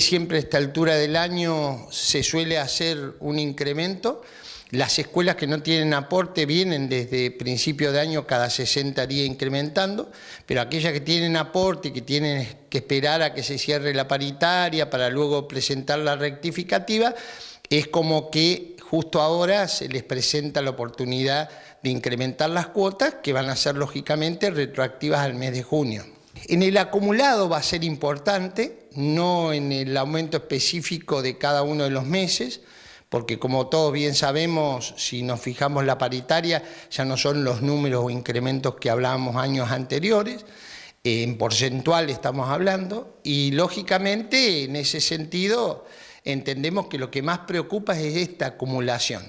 Siempre a esta altura del año se suele hacer un incremento. Las escuelas que no tienen aporte vienen desde principio de año cada 60 días incrementando, pero aquellas que tienen aporte y que tienen que esperar a que se cierre la paritaria para luego presentar la rectificativa, es como que justo ahora se les presenta la oportunidad de incrementar las cuotas que van a ser lógicamente retroactivas al mes de junio. En el acumulado va a ser importante, no en el aumento específico de cada uno de los meses, porque como todos bien sabemos, si nos fijamos la paritaria, ya no son los números o incrementos que hablábamos años anteriores, eh, en porcentual estamos hablando, y lógicamente en ese sentido entendemos que lo que más preocupa es esta acumulación.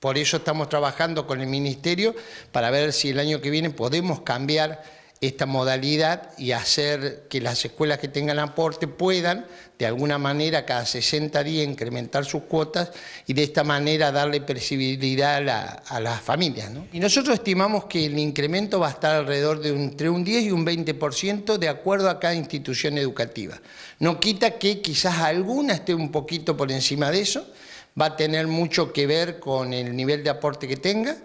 Por eso estamos trabajando con el Ministerio para ver si el año que viene podemos cambiar esta modalidad y hacer que las escuelas que tengan aporte puedan, de alguna manera, cada 60 días incrementar sus cuotas y de esta manera darle percibibilidad a, las familias. Y nosotros estimamos que el incremento va a estar alrededor de entre un 10 y un 20% de acuerdo a cada institución educativa. No quita que quizás alguna esté un poquito por encima de eso, va a tener mucho que ver con el nivel de aporte que tenga,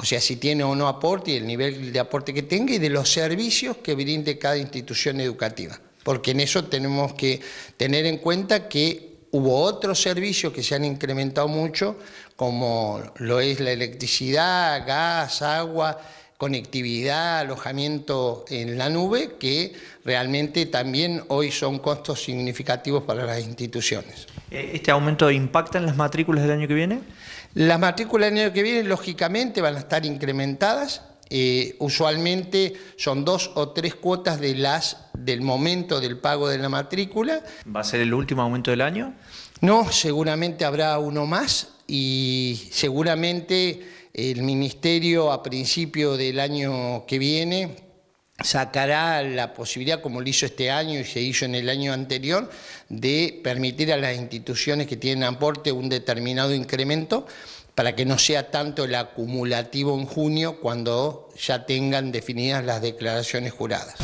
o sea, si tiene o no aporte y el nivel de aporte que tenga y de los servicios que brinde cada institución educativa. Porque en eso tenemos que tener en cuenta que hubo otros servicios que se han incrementado mucho, como lo es la electricidad, gas, agua, conectividad, alojamiento en la nube, que realmente también hoy son costos significativos para las instituciones. Eh, ¿Este aumento impacta en las matrículas del año que viene? Las matrículas del año que viene, lógicamente, van a estar incrementadas. Eh, usualmente son dos o tres cuotas de las, del momento del pago de la matrícula. ¿Va a ser el último aumento del año? No, seguramente habrá uno más y seguramente el Ministerio a principio del año que viene sacará la posibilidad, como lo hizo este año y se hizo en el año anterior, de permitir a las instituciones que tienen aporte un determinado incremento para que no sea tanto el acumulativo en junio cuando ya tengan definidas las declaraciones juradas.